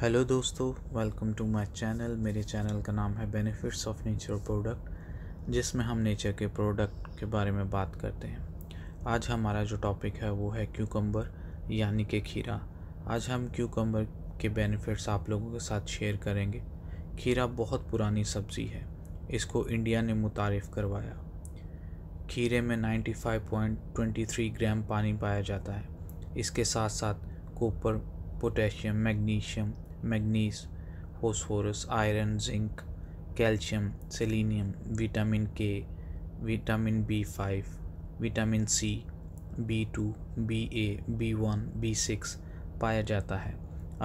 hello दोस्तों welcome to my channel मेरे channel का नाम है बेनिफिट्स ऑफ नेचर प्रोडक्ट जिसमें हम नेचर के प्रोडक्ट के बारे में बात करते हैं आज हमारा जो टॉपिक है वो है क्यूकम्बर यानी कि खीरा आज हम क्यूकम्बर के बेनिफिट्स आप लोगों के साथ शेयर करेंगे खीरा बहुत पुरानी सब्ज़ी है इसको इंडिया ने मुतारफ़ करवाया खीरे में 95.23 ग्राम पानी पाया जाता है इसके साथ साथ copper potassium magnesium manganese phosphorus iron zinc calcium selenium vitamin K vitamin B five vitamin C B two B A B one B six पाया जाता है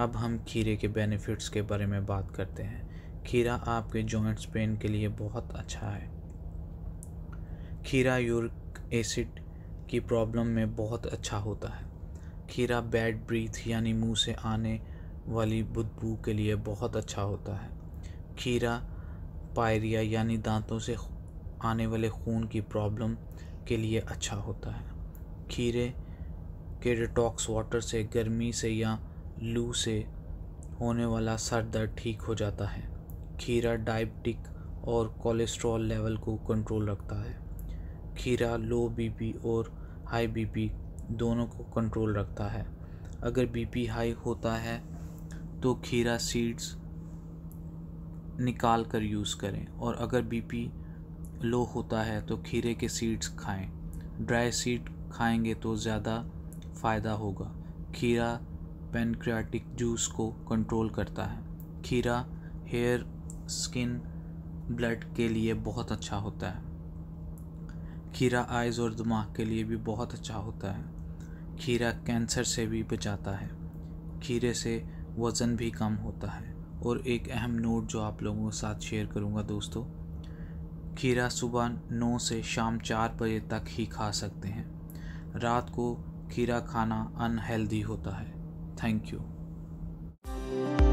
अब हम खीरे के बेनिफिट्स के बारे में बात करते हैं खीरा आपके जॉइंट्स पेन के लिए बहुत अच्छा है खीरा यूरिक एसिड की प्रॉब्लम में बहुत अच्छा होता है खीरा बैड ब्रीथ यानी मुंह से आने वाली बदबू के लिए बहुत अच्छा होता है खीरा पायरिया यानी दांतों से आने वाले खून की प्रॉब्लम के लिए अच्छा होता है खीरे के डिटॉक्स वाटर से गर्मी से या लू से होने वाला सर दर्द ठीक हो जाता है खीरा डायबिटिक और कोलेस्ट्रॉल लेवल को कंट्रोल रखता है खीरा लो बीपी और हाई बीपी दोनों को कंट्रोल रखता है अगर बीपी हाई होता है तो खीरा सीड्स निकाल कर यूज़ करें और अगर बीपी लो होता है तो खीरे के सीड्स खाएं ड्राई सीड खाएंगे तो ज़्यादा फ़ायदा होगा खीरा पेनक्रियाटिक जूस को कंट्रोल करता है खीरा हेयर स्किन ब्लड के लिए बहुत अच्छा होता है खीरा आइज़ और दिमाग के लिए भी बहुत अच्छा होता है खीरा कैंसर से भी बचाता है खीरे से वज़न भी कम होता है और एक अहम नोट जो आप लोगों के साथ शेयर करूंगा दोस्तों खीरा सुबह नौ से शाम चार बजे तक ही खा सकते हैं रात को खीरा खाना अनहेल्दी होता है थैंक यू